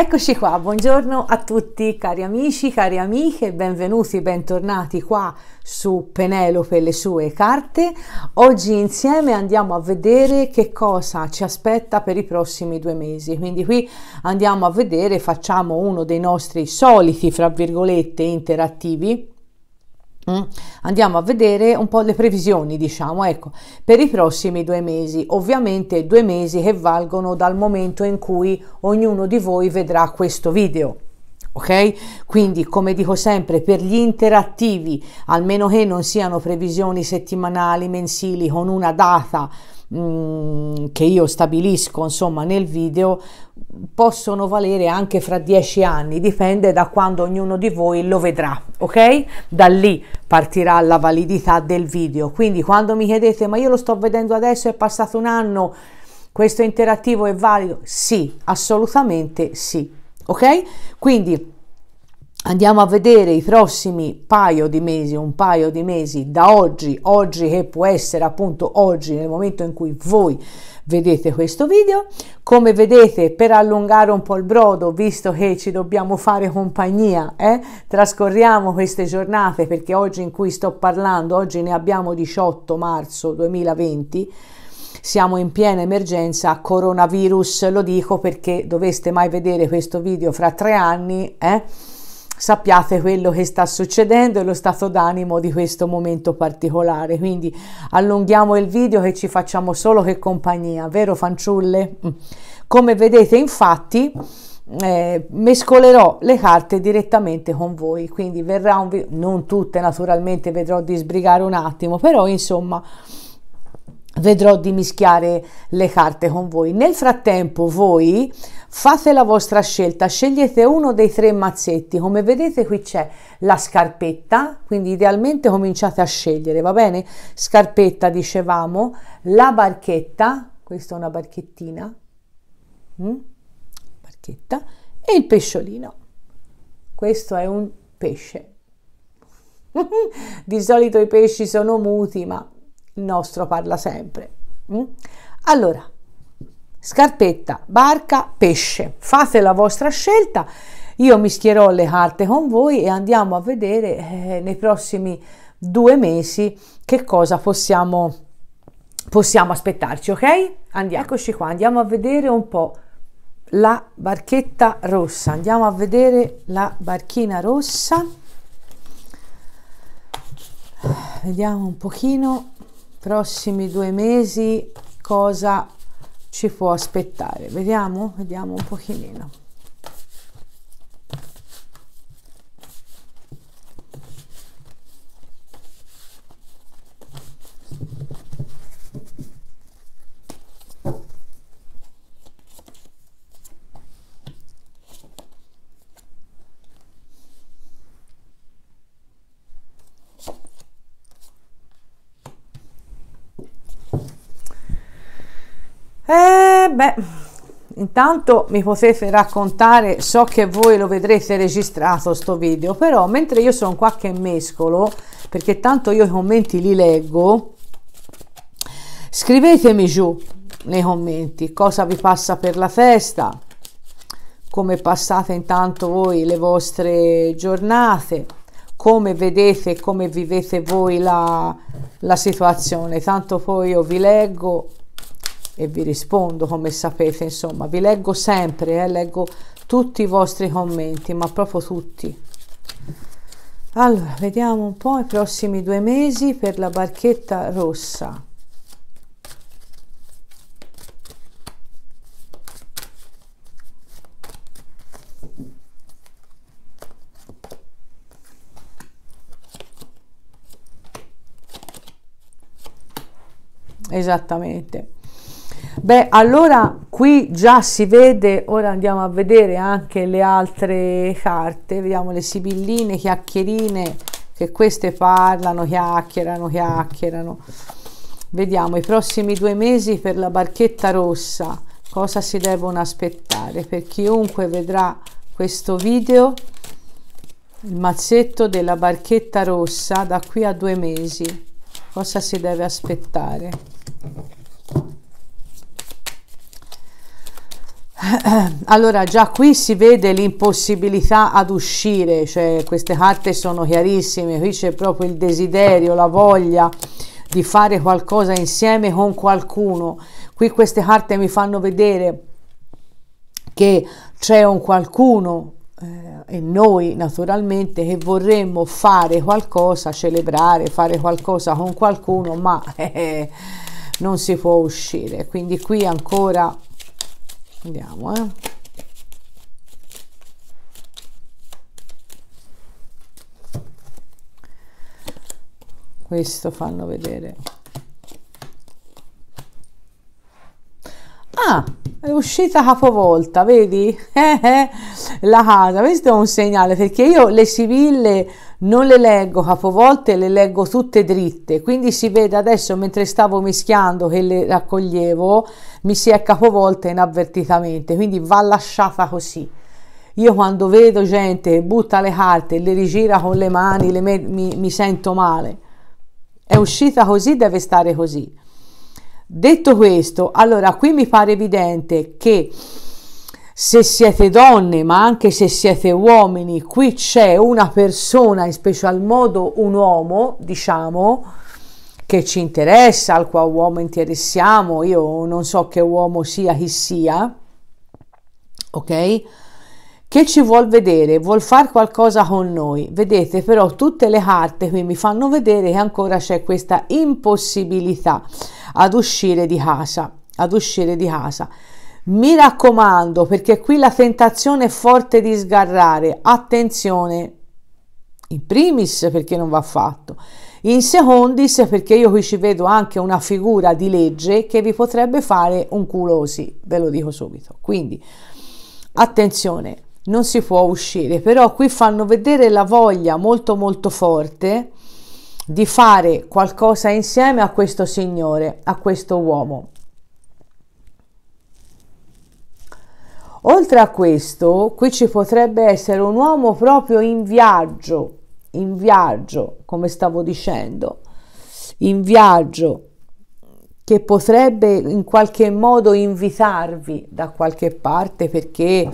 Eccoci qua, buongiorno a tutti cari amici, cari amiche, benvenuti, bentornati qua su Penelope e le sue carte. Oggi insieme andiamo a vedere che cosa ci aspetta per i prossimi due mesi, quindi qui andiamo a vedere, facciamo uno dei nostri soliti, fra virgolette, interattivi Mm? Andiamo a vedere un po' le previsioni, diciamo, ecco, per i prossimi due mesi. Ovviamente due mesi che valgono dal momento in cui ognuno di voi vedrà questo video. Ok? Quindi, come dico sempre, per gli interattivi, almeno che non siano previsioni settimanali, mensili, con una data mh, mm, che io stabilisco, insomma, nel video, possono valere anche fra dieci anni, dipende da quando ognuno di voi lo vedrà, ok? Da lì partirà la validità del video. Quindi quando mi chiedete "Ma io lo sto vedendo adesso, è passato un anno, questo interattivo è valido?" Sì, assolutamente sì. Ok? Quindi Andiamo a vedere i prossimi paio di mesi, un paio di mesi da oggi, oggi che può essere appunto oggi nel momento in cui voi vedete questo video. Come vedete, per allungare un po' il brodo, visto che ci dobbiamo fare compagnia, eh, trascorriamo queste giornate perché oggi in cui sto parlando, oggi ne abbiamo 18 marzo 2020 siamo in piena emergenza coronavirus, lo dico perché doveste mai vedere questo video fra tre anni, eh? sappiate quello che sta succedendo e lo stato d'animo di questo momento particolare. Quindi allunghiamo il video che ci facciamo solo che compagnia, vero fanciulle? Mm. Come vedete infatti eh, mescolerò le carte direttamente con voi, quindi verrà un video, non tutte naturalmente vedrò di sbrigare un attimo, però insomma vedrò di mischiare le carte con voi. Nel frattempo voi Fate la vostra scelta, scegliete uno dei tre mazzetti, come vedete qui c'è la scarpetta, quindi idealmente cominciate a scegliere, va bene? Scarpetta dicevamo, la barchetta, questa è una barchettina, mm? barchetta, e il pesciolino. Questo è un pesce. Di solito i pesci sono muti, ma il nostro parla sempre. Mm? Allora, Scarpetta, barca, pesce. Fate la vostra scelta. Io mischierò le carte con voi e andiamo a vedere eh, nei prossimi due mesi che cosa possiamo, possiamo aspettarci, ok? Andiamo. Eccoci qua, andiamo a vedere un po' la barchetta rossa. Andiamo a vedere la barchina rossa. Vediamo un pochino, prossimi due mesi, cosa ci può aspettare. Vediamo, vediamo un pochino. beh, intanto mi potete raccontare, so che voi lo vedrete registrato sto video, però mentre io sono qua che mescolo, perché tanto io i commenti li leggo, scrivetemi giù nei commenti cosa vi passa per la festa, come passate intanto voi le vostre giornate, come vedete come vivete voi la, la situazione. Tanto poi io vi leggo e vi rispondo come sapete, insomma, vi leggo sempre, eh, leggo tutti i vostri commenti, ma proprio tutti. Allora, vediamo un po' i prossimi due mesi per la barchetta rossa. Esattamente. Beh, allora qui già si vede, ora andiamo a vedere anche le altre carte, vediamo le sibilline, chiacchierine, che queste parlano, chiacchierano, chiacchierano. Vediamo i prossimi due mesi per la barchetta rossa, cosa si devono aspettare per chiunque vedrà questo video, il mazzetto della barchetta rossa da qui a due mesi, cosa si deve aspettare. Allora già qui si vede l'impossibilità ad uscire, cioè queste carte sono chiarissime, qui c'è proprio il desiderio, la voglia di fare qualcosa insieme con qualcuno. Qui queste carte mi fanno vedere che c'è un qualcuno eh, e noi naturalmente che vorremmo fare qualcosa, celebrare, fare qualcosa con qualcuno, ma eh, non si può uscire. Quindi qui ancora Vediamo, eh. Questo fanno vedere. Ah, è uscita capovolta, vedi? Eh, eh. la casa, questo è un segnale perché io le sibille non le leggo capovolte le leggo tutte dritte quindi si vede adesso mentre stavo mischiando che le raccoglievo mi si è capovolta inavvertitamente quindi va lasciata così io quando vedo gente che butta le carte le rigira con le mani le me- mi, mi sento male è uscita così deve stare così detto questo allora qui mi pare evidente che se siete donne, ma anche se siete uomini, qui c'è una persona, in special modo un uomo, diciamo, che ci interessa, al quale uomo interessiamo, io non so che uomo sia chi sia, ok? Che ci vuol vedere, vuol fare qualcosa con noi. Vedete però tutte le carte qui mi fanno vedere che ancora c'è questa impossibilità ad uscire di casa, ad uscire di casa mi raccomando, perché qui la tentazione è forte di sgarrare. Attenzione, in primis perché non va fatto, in secondis perché io qui ci vedo anche una figura di legge che vi potrebbe fare un culosi, ve lo dico subito. Quindi, attenzione, non si può uscire, però qui fanno vedere la voglia molto molto forte di fare qualcosa insieme a questo signore, a questo uomo. Oltre a questo, qui ci potrebbe essere un uomo proprio in viaggio, in viaggio, come stavo dicendo, in viaggio, che potrebbe in qualche modo invitarvi da qualche parte perché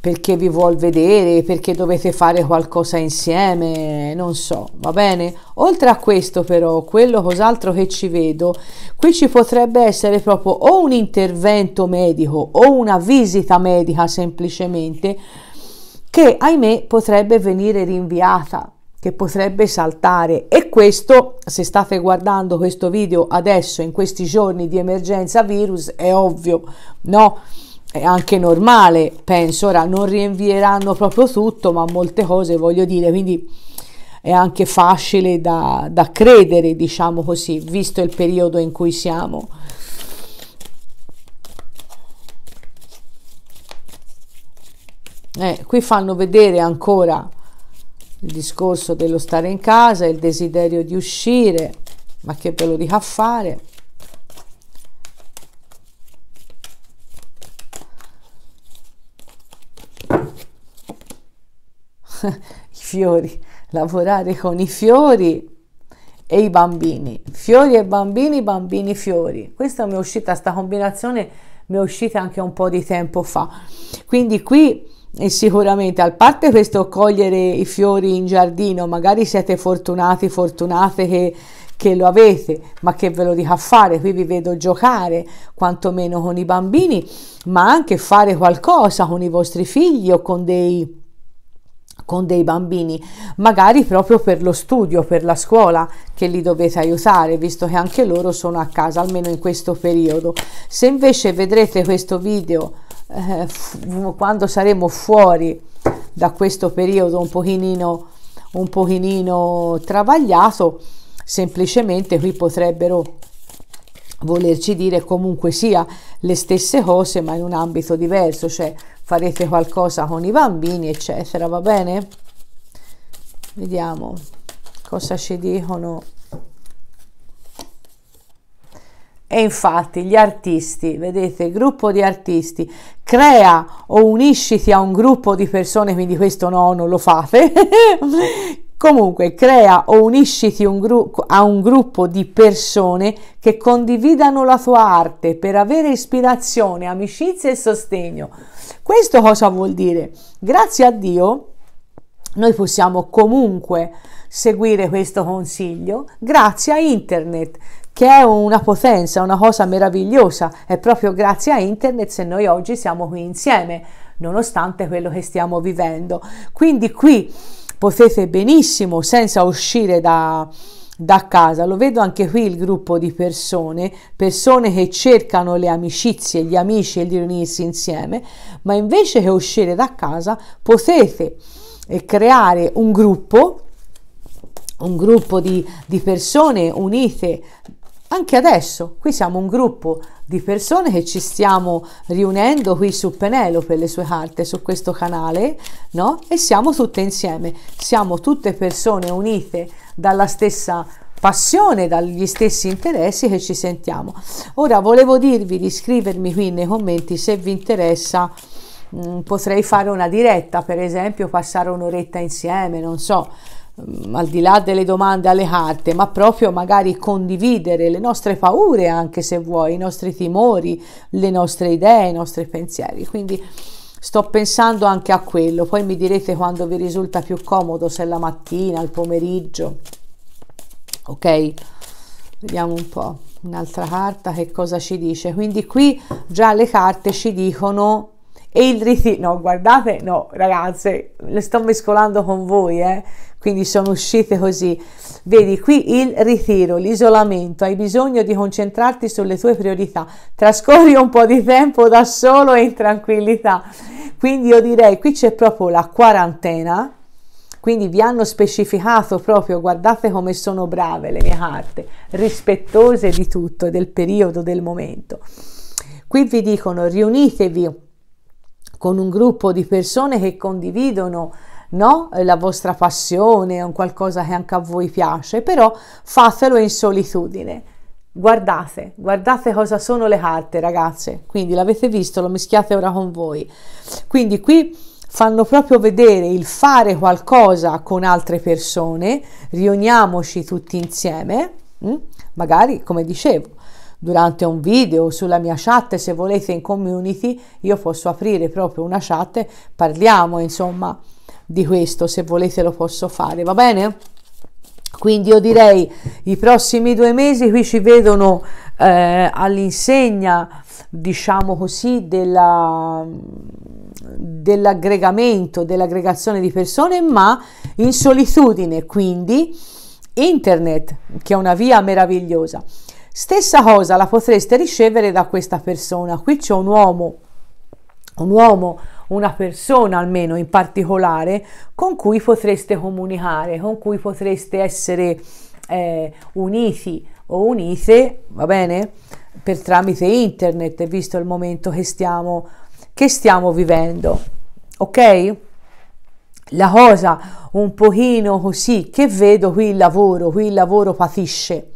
perché vi vuol vedere, perché dovete fare qualcosa insieme, non so, va bene? Oltre a questo però, quello cos'altro che ci vedo, qui ci potrebbe essere proprio o un intervento medico o una visita medica semplicemente che ahimè potrebbe venire rinviata, che potrebbe saltare e questo, se state guardando questo video adesso in questi giorni di emergenza virus, è ovvio, no? è anche normale, penso, ora non rinvieranno proprio tutto, ma molte cose voglio dire, quindi è anche facile da, da credere, diciamo così, visto il periodo in cui siamo. Eh, qui fanno vedere ancora il discorso dello stare in casa, il desiderio di uscire, ma che ve lo dica a fare. i fiori, lavorare con i fiori e i bambini. Fiori e bambini, bambini, fiori. Questa mi è uscita, sta combinazione mi è uscita anche un po' di tempo fa. Quindi qui e eh, sicuramente, a parte questo cogliere i fiori in giardino, magari siete fortunati, fortunate che, che lo avete, ma che ve lo dica fare, qui vi vedo giocare quantomeno con i bambini, ma anche fare qualcosa con i vostri figli o con dei con dei bambini, magari proprio per lo studio, per la scuola che li dovete aiutare, visto che anche loro sono a casa, almeno in questo periodo. Se invece vedrete questo video eh, quando saremo fuori da questo periodo un pochino un pochino travagliato, semplicemente qui potrebbero volerci dire comunque sia le stesse cose ma in un ambito diverso, cioè farete qualcosa con i bambini, eccetera, va bene? Vediamo cosa ci dicono. E infatti gli artisti, vedete, gruppo di artisti, crea o unisciti a un gruppo di persone, quindi questo no, non lo fate, Comunque, crea o unisciti un gru- a un gruppo di persone che condividano la tua arte per avere ispirazione, amicizia e sostegno. Questo cosa vuol dire? Grazie a Dio noi possiamo comunque seguire questo consiglio grazie a internet che è una potenza, una cosa meravigliosa. È proprio grazie a internet se noi oggi siamo qui insieme, nonostante quello che stiamo vivendo. Quindi qui potete benissimo senza uscire da, da casa. Lo vedo anche qui il gruppo di persone, persone che cercano le amicizie, gli amici e di riunirsi insieme, ma invece che uscire da casa potete eh, creare un gruppo, un gruppo di, di persone unite anche adesso, qui siamo un gruppo di persone che ci stiamo riunendo qui su Penelope, le sue carte, su questo canale, no? E siamo tutte insieme, siamo tutte persone unite dalla stessa passione, dagli stessi interessi che ci sentiamo. Ora volevo dirvi di scrivermi qui nei commenti se vi interessa mh, mm, potrei fare una diretta per esempio passare un'oretta insieme non so Ehm, al di là delle domande alle carte, ma proprio magari condividere le nostre paure, anche se vuoi, i nostri timori, le nostre idee, i nostri pensieri. Quindi sto pensando anche a quello, poi mi direte quando vi risulta più comodo, se la mattina, il pomeriggio. Ok? Vediamo un po' un'altra carta che cosa ci dice. Quindi qui già le carte ci dicono e il ritiro, no guardate, no ragazze, le sto mescolando con voi, eh quindi sono uscite così. Vedi qui il ritiro, l'isolamento, hai bisogno di concentrarti sulle tue priorità, trascorri un po' di tempo da solo e in tranquillità. Quindi io direi qui c'è proprio la quarantena, quindi vi hanno specificato proprio, guardate come sono brave le mie carte, rispettose di tutto, del periodo, del momento. Qui vi dicono riunitevi con un gruppo di persone che condividono no? la vostra passione, un qualcosa che anche a voi piace, però fatelo in solitudine. Guardate, guardate cosa sono le carte, ragazze. Quindi l'avete visto, lo mischiate ora con voi. Quindi qui fanno proprio vedere il fare qualcosa con altre persone, riuniamoci tutti insieme, hm? magari come dicevo, durante un video sulla mia chat se volete in community io posso aprire proprio una chat parliamo insomma di questo, se volete lo posso fare, va bene? Quindi io direi i prossimi due mesi qui ci vedono eh, all'insegna, diciamo così, della, dell'aggregamento, dell'aggregazione di persone, ma in solitudine, quindi internet, che è una via meravigliosa. Stessa cosa la potreste ricevere da questa persona. Qui c'è un uomo, un uomo una persona almeno in particolare con cui potreste comunicare, con cui potreste essere eh, uniti o unite, va bene? Per tramite internet, visto il momento che stiamo, che stiamo vivendo, ok? La cosa un pochino così che vedo qui il lavoro, qui il lavoro patisce,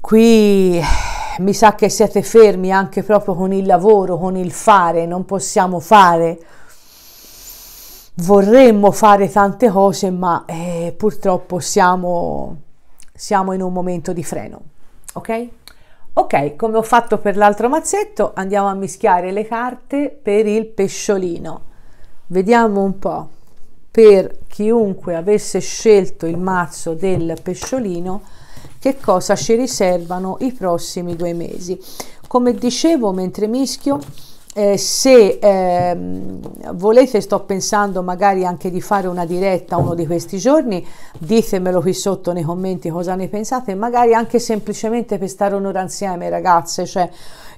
qui mi sa che siete fermi anche proprio con il lavoro, con il fare, non possiamo fare. Vorremmo fare tante cose, ma eh, purtroppo siamo, siamo in un momento di freno. Ok? Ok, come ho fatto per l'altro mazzetto, andiamo a mischiare le carte per il pesciolino. Vediamo un po'. Per chiunque avesse scelto il mazzo del pesciolino, che cosa ci riservano i prossimi due mesi. Come dicevo mentre mischio, eh, se eh, volete, sto pensando magari anche di fare una diretta uno di questi giorni, ditemelo qui sotto nei commenti cosa ne pensate, magari anche semplicemente per stare un'ora insieme ragazze, cioè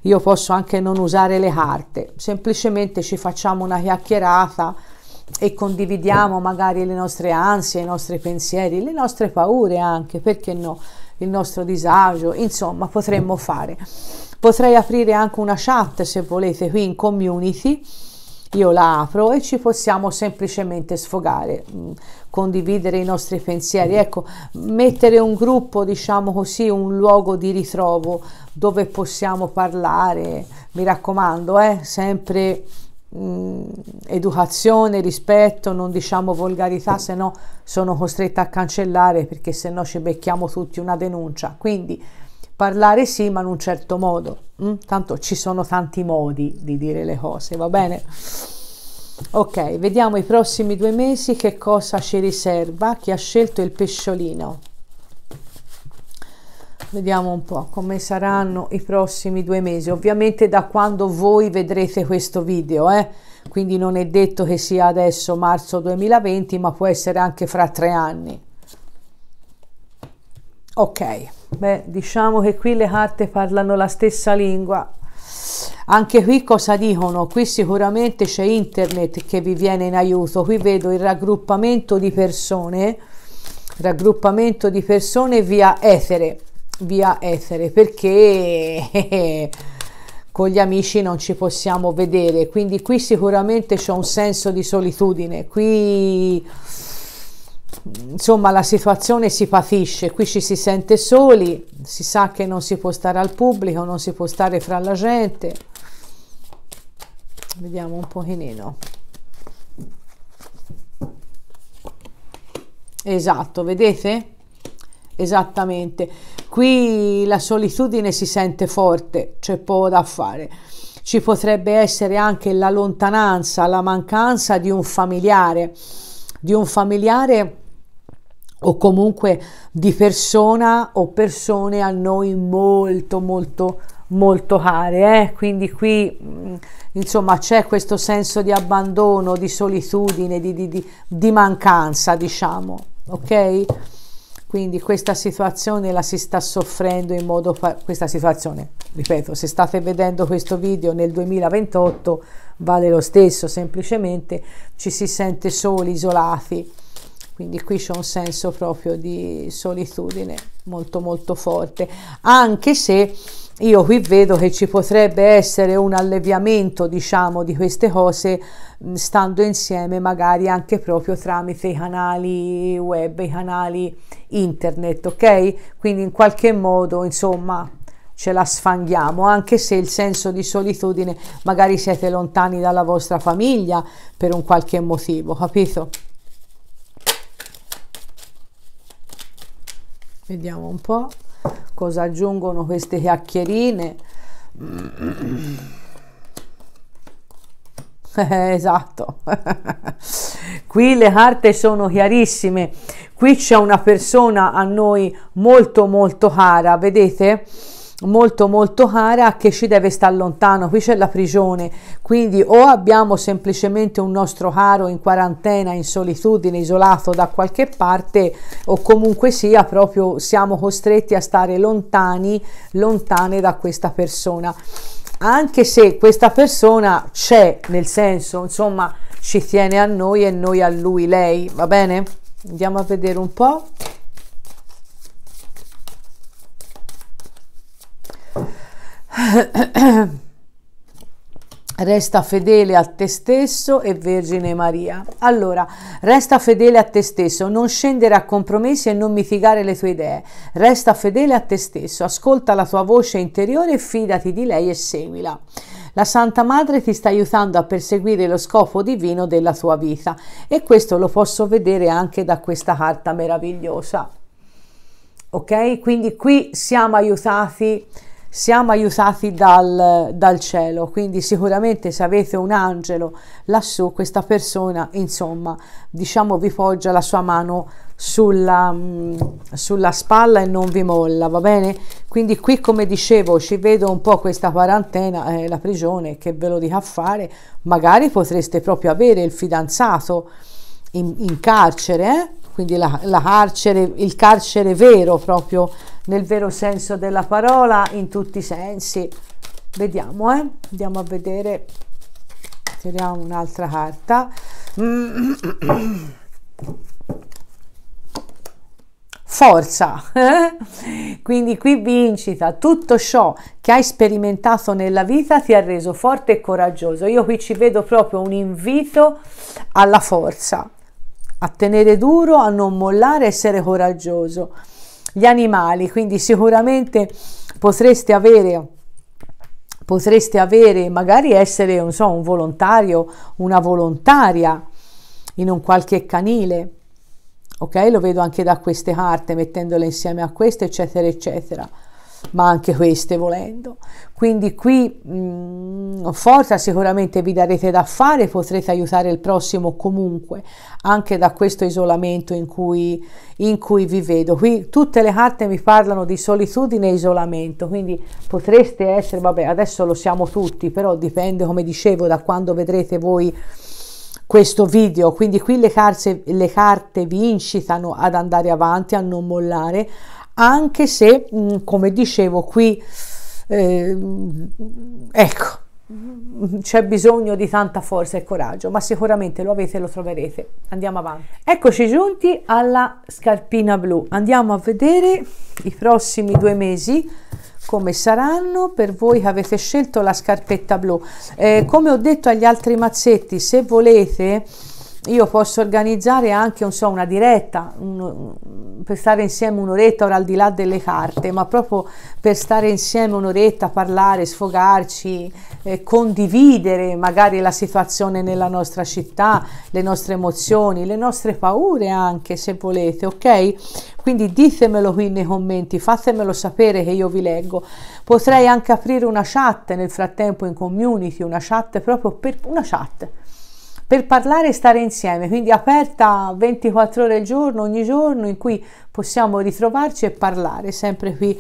io posso anche non usare le carte, semplicemente ci facciamo una chiacchierata e condividiamo magari le nostre ansie, i nostri pensieri, le nostre paure anche, perché no? il nostro disagio, insomma potremmo fare. Potrei aprire anche una chat se volete qui in community, io la apro e ci possiamo semplicemente sfogare, mm, condividere i nostri pensieri. Ecco, mettere un gruppo, diciamo così, un luogo di ritrovo dove possiamo parlare, mi raccomando, eh, sempre mh, mm, educazione, rispetto, non diciamo volgarità, se no sono costretta a cancellare perché se no ci becchiamo tutti una denuncia. Quindi parlare sì, ma in un certo modo. Mh? Mm? Tanto ci sono tanti modi di dire le cose, va bene? Ok, vediamo i prossimi due mesi che cosa ci riserva chi ha scelto il pesciolino. Vediamo un po' come saranno i prossimi due mesi. Ovviamente da quando voi vedrete questo video, eh? quindi non è detto che sia adesso marzo 2020, ma può essere anche fra tre anni. Ok, beh, diciamo che qui le carte parlano la stessa lingua. Anche qui cosa dicono? Qui sicuramente c'è internet che vi viene in aiuto. Qui vedo il raggruppamento di persone, raggruppamento di persone via etere via etere perché con gli amici non ci possiamo vedere quindi qui sicuramente c'è un senso di solitudine qui insomma la situazione si patisce qui ci si sente soli si sa che non si può stare al pubblico non si può stare fra la gente vediamo un pochino esatto vedete Esattamente, qui la solitudine si sente forte, c'è poco da fare. Ci potrebbe essere anche la lontananza, la mancanza di un familiare, di un familiare o comunque di persona o persone a noi molto molto molto care eh? quindi qui mm, insomma c'è questo senso di abbandono di solitudine di, di, di, di mancanza diciamo ok quindi questa situazione la si sta soffrendo in modo questa situazione ripeto se state vedendo questo video nel 2028 vale lo stesso semplicemente ci si sente soli isolati quindi qui c'è un senso proprio di solitudine molto molto forte anche se io qui vedo che ci potrebbe essere un alleviamento diciamo di queste cose stando insieme magari anche proprio tramite i canali web i canali internet ok quindi in qualche modo insomma ce la sfanghiamo anche se il senso di solitudine magari siete lontani dalla vostra famiglia per un qualche motivo capito vediamo un po' cosa aggiungono queste chiacchierine eh, esatto qui le carte sono chiarissime qui c'è una persona a noi molto molto cara vedete molto molto cara che ci deve stare lontano qui c'è la prigione quindi o abbiamo semplicemente un nostro caro in quarantena in solitudine isolato da qualche parte o comunque sia proprio siamo costretti a stare lontani lontane da questa persona anche se questa persona c'è nel senso insomma ci tiene a noi e noi a lui lei va bene andiamo a vedere un po' Resta fedele a te stesso e Vergine Maria. Allora, resta fedele a te stesso, non scendere a compromessi e non mitigare le tue idee. Resta fedele a te stesso, ascolta la tua voce interiore e fidati di lei e seguila. La Santa Madre ti sta aiutando a perseguire lo scopo divino della tua vita e questo lo posso vedere anche da questa carta meravigliosa. Ok? Quindi qui siamo aiutati siamo aiutati dal, dal cielo, quindi sicuramente se avete un angelo lassù, questa persona, insomma, diciamo vi poggia la sua mano sulla, mm, sulla, spalla e non vi molla, va bene? Quindi qui, come dicevo, ci vedo un po' questa quarantena, eh, la prigione, che ve lo dica a fare, magari potreste proprio avere il fidanzato in, in carcere, eh? quindi la, la carcere, il carcere vero, proprio nel vero senso della parola, in tutti i sensi. Vediamo, eh? andiamo a vedere, tiriamo un'altra carta. forza. Eh. Quindi qui vincita, tutto ciò che hai sperimentato nella vita ti ha reso forte e coraggioso. Io qui ci vedo proprio un invito alla forza a tenere duro, a non mollare, a essere coraggioso. Gli animali, quindi sicuramente potreste avere potreste avere magari essere non so, un volontario, una volontaria in un qualche canile. Ok? Lo vedo anche da queste carte, mettendole insieme a queste, eccetera, eccetera ma anche queste volendo. Quindi qui mh, mm, forza sicuramente vi darete da fare, potrete aiutare il prossimo comunque, anche da questo isolamento in cui, in cui vi vedo. Qui tutte le carte mi parlano di solitudine e isolamento, quindi potreste essere, vabbè adesso lo siamo tutti, però dipende come dicevo da quando vedrete voi questo video quindi qui le carte, le carte vi incitano ad andare avanti a non mollare anche se, mm, come dicevo qui, eh, ecco, c'è bisogno di tanta forza e coraggio, ma sicuramente lo avete e lo troverete. Andiamo avanti. Eccoci giunti alla scarpina blu. Andiamo a vedere i prossimi due mesi come saranno per voi che avete scelto la scarpetta blu. Eh, come ho detto agli altri mazzetti, se volete io posso organizzare anche so, una diretta un, per stare insieme un'oretta ora al di là delle carte ma proprio per stare insieme un'oretta parlare sfogarci eh, condividere magari la situazione nella nostra città le nostre emozioni le nostre paure anche se volete ok quindi ditemelo qui nei commenti fatemelo sapere che io vi leggo potrei anche aprire una chat nel frattempo in community una chat proprio per una chat per parlare e stare insieme, quindi aperta 24 ore al giorno, ogni giorno, in cui possiamo ritrovarci e parlare sempre qui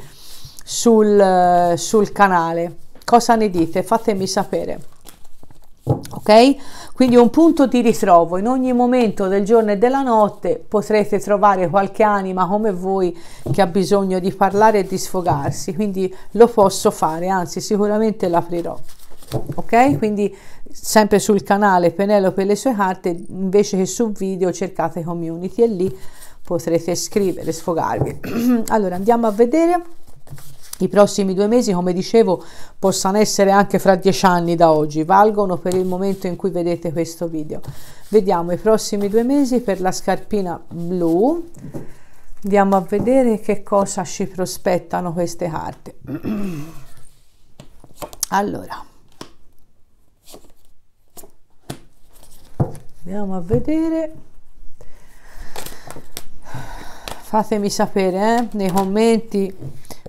sul, sul canale. Cosa ne dite? Fatemi sapere. Ok? Quindi un punto di ritrovo, in ogni momento del giorno e della notte potrete trovare qualche anima come voi che ha bisogno di parlare e di sfogarsi, quindi lo posso fare, anzi sicuramente l'aprirò. Ok? Quindi sempre sul canale Penelope e le sue carte invece che su video cercate community e lì potrete scrivere sfogarvi allora andiamo a vedere i prossimi due mesi come dicevo possano essere anche fra dieci anni da oggi valgono per il momento in cui vedete questo video vediamo i prossimi due mesi per la scarpina blu andiamo a vedere che cosa ci prospettano queste carte allora andiamo a vedere fatemi sapere eh, nei commenti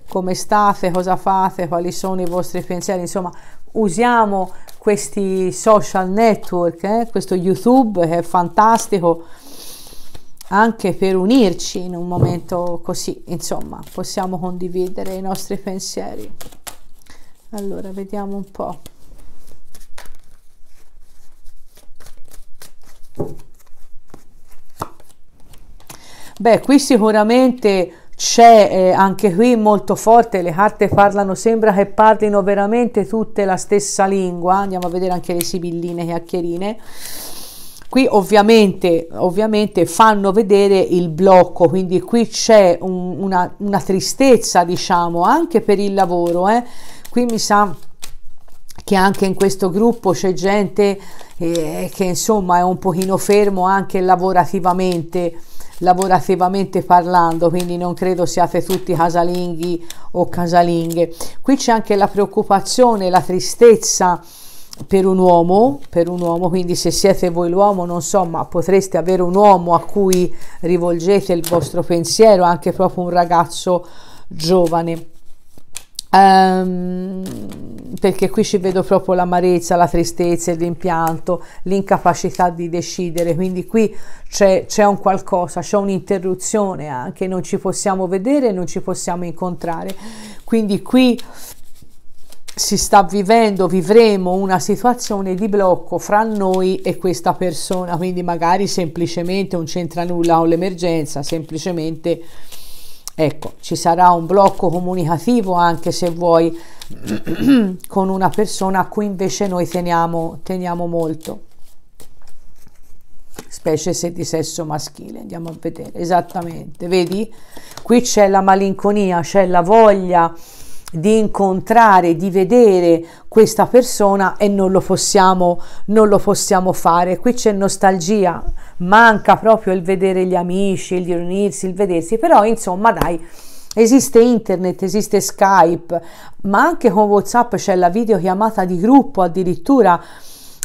come state cosa fate quali sono i vostri pensieri insomma usiamo questi social network eh, questo youtube che è fantastico anche per unirci in un momento così insomma possiamo condividere i nostri pensieri allora vediamo un po' Beh, qui sicuramente c'è eh, anche qui molto forte, le carte parlano, sembra che parlino veramente tutte la stessa lingua, andiamo a vedere anche le sibilline chiacchierine. Qui ovviamente, ovviamente fanno vedere il blocco, quindi qui c'è un, una, una, tristezza diciamo anche per il lavoro, eh. qui mi sa che anche in questo gruppo c'è gente eh, che insomma è un pochino fermo anche lavorativamente lavorativamente parlando, quindi non credo siate tutti casalinghi o casalinghe. Qui c'è anche la preoccupazione, la tristezza per un uomo, per un uomo, quindi se siete voi l'uomo, non so, ma potreste avere un uomo a cui rivolgete il vostro pensiero, anche proprio un ragazzo giovane. Um, perché qui ci vedo proprio l'amarezza, la tristezza, il rimpianto, l'incapacità di decidere, quindi qui c'è, un qualcosa, c'è un'interruzione anche, non ci possiamo vedere, non ci possiamo incontrare, quindi qui si sta vivendo, vivremo una situazione di blocco fra noi e questa persona, quindi magari semplicemente non c'entra nulla o l'emergenza, semplicemente ecco ci sarà un blocco comunicativo anche se vuoi con una persona a cui invece noi teniamo, teniamo molto specie se di sesso maschile andiamo a vedere esattamente vedi qui c'è la malinconia c'è la voglia di incontrare, di vedere questa persona e non lo possiamo, non lo possiamo fare. Qui c'è nostalgia, manca proprio il vedere gli amici, il riunirsi, il vedersi, però insomma dai. Esiste internet, esiste Skype, ma anche con WhatsApp c'è la videochiamata di gruppo addirittura.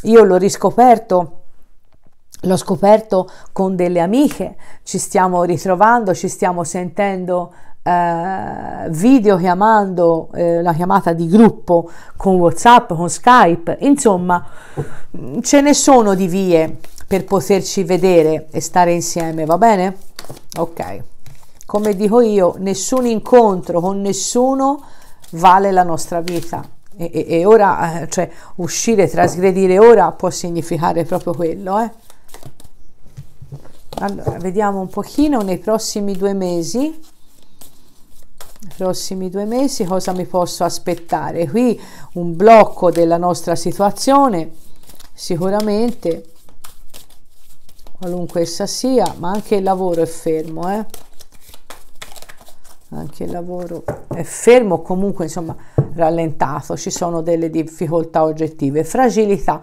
Io l'ho riscoperto l'ho scoperto con delle amiche, ci stiamo ritrovando, ci stiamo sentendo eh, video chiamando eh, la chiamata di gruppo con WhatsApp, con Skype, insomma mm, ce ne sono di vie per poterci vedere e stare insieme, va bene? Ok. Come dico io, nessun incontro con nessuno vale la nostra vita. E, e, e ora, eh, cioè, uscire, trasgredire ora può significare proprio quello, eh? Allora, vediamo un pochino nei prossimi due mesi prossimi due mesi cosa mi posso aspettare qui un blocco della nostra situazione sicuramente qualunque essa sia ma anche il lavoro è fermo eh? anche il lavoro è fermo comunque insomma rallentato ci sono delle difficoltà oggettive fragilità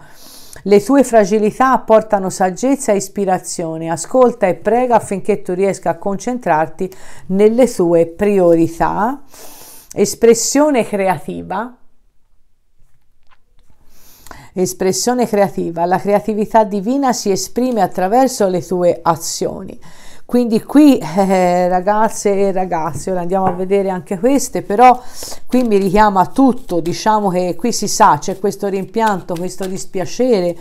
le tue fragilità apportano saggezza e ispirazione. Ascolta e prega affinché tu riesca a concentrarti nelle tue priorità. Espressione creativa. Espressione creativa. La creatività divina si esprime attraverso le tue azioni quindi qui eh, ragazze e ragazzi ora andiamo a vedere anche queste però qui mi richiama tutto diciamo che qui si sa c'è questo rimpianto questo dispiacere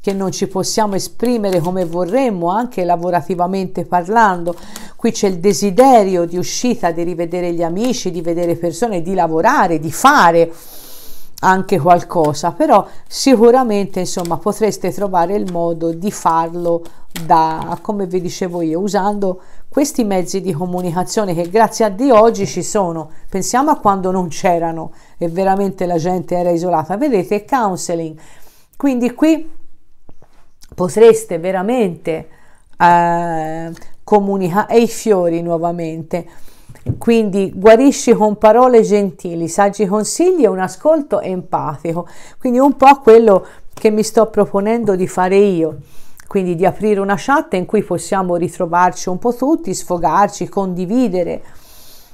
che non ci possiamo esprimere come vorremmo anche lavorativamente parlando qui c'è il desiderio di uscita di rivedere gli amici di vedere persone di lavorare di fare anche qualcosa, però sicuramente insomma potreste trovare il modo di farlo da, come vi dicevo io, usando questi mezzi di comunicazione che grazie a Dio oggi ci sono. Pensiamo a quando non c'erano e veramente la gente era isolata. Vedete, counseling. Quindi qui potreste veramente eh, comunicare e i fiori nuovamente quindi guarisci con parole gentili, saggi consigli e un ascolto empatico. Quindi un po' quello che mi sto proponendo di fare io. Quindi di aprire una chat in cui possiamo ritrovarci un po' tutti, sfogarci, condividere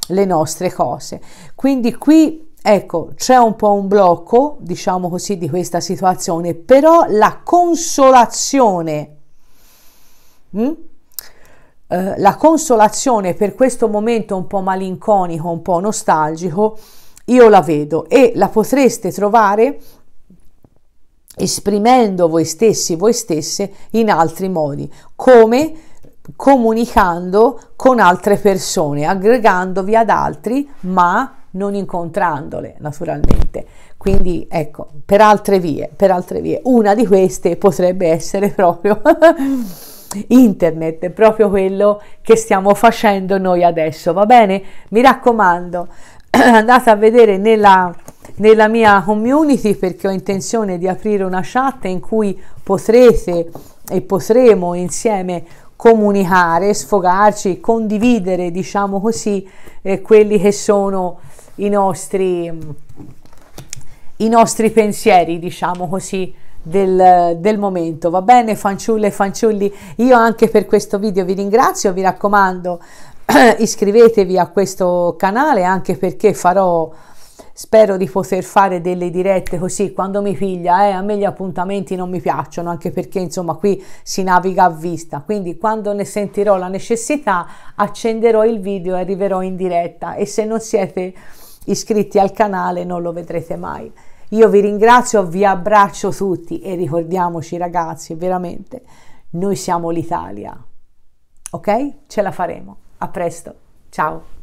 le nostre cose. Quindi qui Ecco, c'è un po' un blocco, diciamo così, di questa situazione, però la consolazione mh? Hm? Eh, la consolazione per questo momento un po' malinconico, un po' nostalgico, io la vedo e la potreste trovare esprimendo voi stessi, voi stesse in altri modi, come comunicando con altre persone, aggregandovi ad altri, ma non incontrandole naturalmente. Quindi ecco, per altre vie, per altre vie. Una di queste potrebbe essere proprio internet, proprio quello che stiamo facendo noi adesso, va bene? Mi raccomando, andate a vedere nella, nella mia community perché ho intenzione di aprire una chat in cui potrete e potremo insieme comunicare, sfogarci, condividere, diciamo così, eh, quelli che sono i nostri, i nostri pensieri, diciamo così, del, del, momento. Va bene, fanciulle e fanciulli, io anche per questo video vi ringrazio, vi raccomando iscrivetevi a questo canale anche perché farò spero di poter fare delle dirette così quando mi piglia eh, a me gli appuntamenti non mi piacciono anche perché insomma qui si naviga a vista quindi quando ne sentirò la necessità accenderò il video e arriverò in diretta e se non siete iscritti al canale non lo vedrete mai io vi ringrazio, vi abbraccio tutti e ricordiamoci ragazzi, veramente, noi siamo l'Italia. Ok? Ce la faremo. A presto. Ciao.